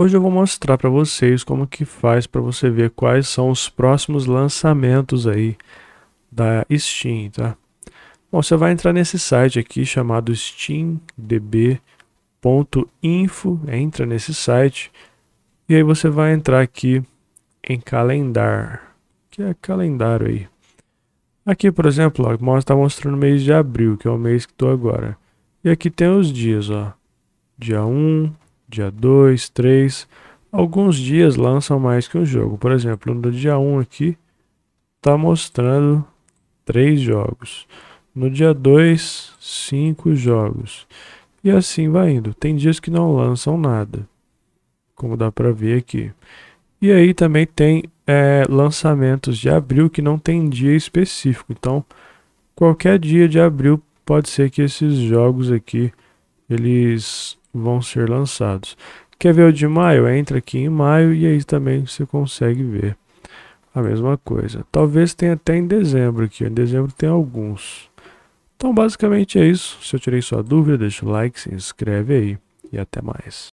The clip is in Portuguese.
Hoje eu vou mostrar para vocês como que faz para você ver quais são os próximos lançamentos aí da Steam, tá? Bom, você vai entrar nesse site aqui chamado steamdb.info, entra nesse site e aí você vai entrar aqui em calendar, que é calendário aí. Aqui, por exemplo, ó, está mostrando o mês de abril, que é o mês que estou agora. E aqui tem os dias, ó. Dia 1, dia 2, 3. Alguns dias lançam mais que um jogo. Por exemplo, no dia 1 um aqui, tá mostrando 3 jogos. No dia 2, 5 jogos. E assim vai indo. Tem dias que não lançam nada, como dá para ver aqui. E aí também tem é, lançamentos de abril que não tem dia específico. Então, qualquer dia de abril pode ser que esses jogos aqui eles vão ser lançados. Quer ver o de maio? Entra aqui em maio e aí também você consegue ver a mesma coisa. Talvez tenha até em dezembro aqui. Em dezembro tem alguns. Então basicamente é isso. Se eu tirei sua dúvida, deixa o like, se inscreve aí e até mais.